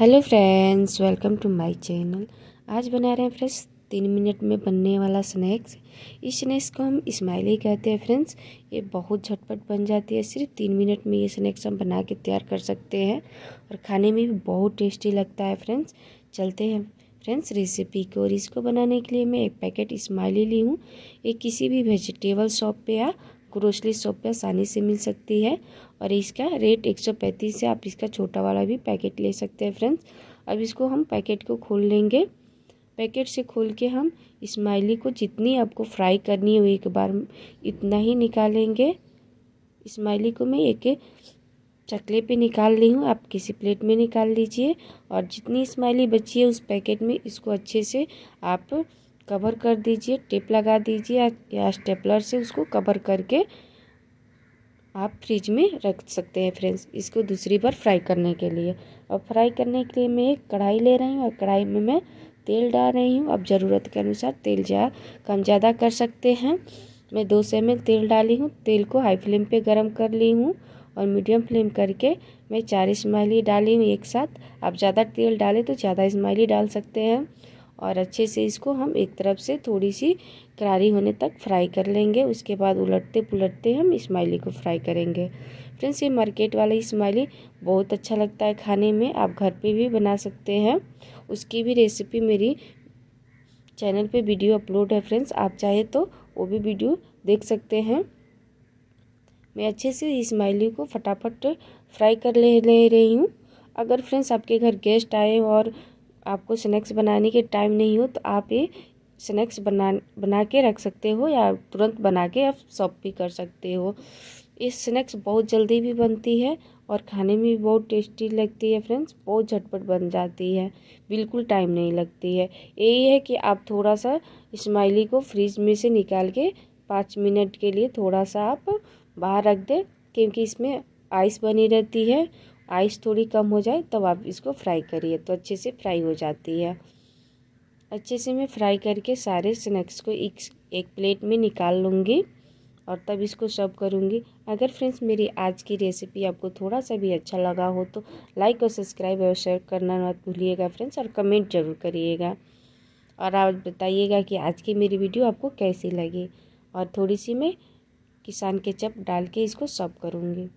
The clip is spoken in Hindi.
hello friends welcome to my channel आज बना रहे हैं फ्रेंड्स तीन मिनट में बनने वाला स्नैक्स इस स्नैक्स को हम स्माइली कहते हैं फ्रेंड्स ये बहुत झटपट बन जाती है सिर्फ तीन मिनट में ये स्नैक्स हम बना के तैयार कर सकते हैं और खाने में भी बहुत टेस्टी लगता है फ्रेंड्स चलते हैं फ्रेंड्स रेसिपी को और इसको बनाने के लिए मैं एक पैकेट स्माइली ली हूँ ये किसी भी वेजिटेबल शॉप पर या ग्रोसरी शॉप पे आसानी से मिल सकती है और इसका रेट एक सौ पैंतीस है आप इसका छोटा वाला भी पैकेट ले सकते हैं फ्रेंड्स अब इसको हम पैकेट को खोल लेंगे पैकेट से खोल के हम इस्माइली को जितनी आपको फ्राई करनी है एक बार इतना ही निकालेंगे इस्माइली को मैं एक चकले पे निकाल रही हूँ आप किसी प्लेट में निकाल लीजिए और जितनी इस्माइली बची है उस पैकेट में इसको अच्छे से आप कवर कर दीजिए टेप लगा दीजिए या स्टेपलर से उसको कवर करके आप फ्रिज में रख सकते हैं फ्रेंड्स इसको दूसरी बार फ्राई करने के लिए और फ्राई करने के लिए मैं एक कढ़ाई ले रही हूँ और कढ़ाई में मैं तेल डाल रही हूँ अब ज़रूरत के अनुसार तेल जा कम ज़्यादा कर सकते हैं मैं दो से एम तेल डाली हूँ तेल को हाई फ्लेम पे गरम कर ली हूँ और मीडियम फ्लेम करके मैं चार इसमाइली डाली हूँ एक साथ आप ज़्यादा तेल डालें तो ज़्यादा इसमाइली डाल सकते हैं और अच्छे से इसको हम एक तरफ से थोड़ी सी करारी होने तक फ्राई कर लेंगे उसके बाद उलटते पुलटते हम इस्माइली को फ्राई करेंगे फ्रेंड्स ये मार्केट वाला इस्माइली बहुत अच्छा लगता है खाने में आप घर पे भी बना सकते हैं उसकी भी रेसिपी मेरी चैनल पे वीडियो अपलोड है फ्रेंड्स आप चाहे तो वो भी वीडियो देख सकते हैं मैं अच्छे से इस्माइली को फटाफट फ्राई कर ले, ले रही हूँ अगर फ्रेंड्स आपके घर गेस्ट आए और आपको स्नैक्स बनाने के टाइम नहीं हो तो आप ये स्नैक्स बना बना के रख सकते हो या तुरंत बना के आप शॉप भी कर सकते हो ये स्नैक्स बहुत जल्दी भी बनती है और खाने में भी बहुत टेस्टी लगती है फ्रेंड्स बहुत झटपट बन जाती है बिल्कुल टाइम नहीं लगती है यही है कि आप थोड़ा सा स्माइली को फ्रिज में से निकाल के पाँच मिनट के लिए थोड़ा सा आप बाहर रख दें क्योंकि इसमें आइस बनी रहती है आइस थोड़ी कम हो जाए तब आप इसको फ्राई करिए तो अच्छे से फ्राई हो जाती है अच्छे से मैं फ्राई करके सारे स्नैक्स को एक एक प्लेट में निकाल लूँगी और तब इसको सर्व करूँगी अगर फ्रेंड्स मेरी आज की रेसिपी आपको थोड़ा सा भी अच्छा लगा हो तो लाइक और सब्सक्राइब और शेयर करना मत भूलिएगा फ्रेंड्स और कमेंट ज़रूर करिएगा और आप बताइएगा कि आज की मेरी वीडियो आपको कैसी लगी और थोड़ी सी मैं किसान के चप डाल के इसको सर्व करूँगी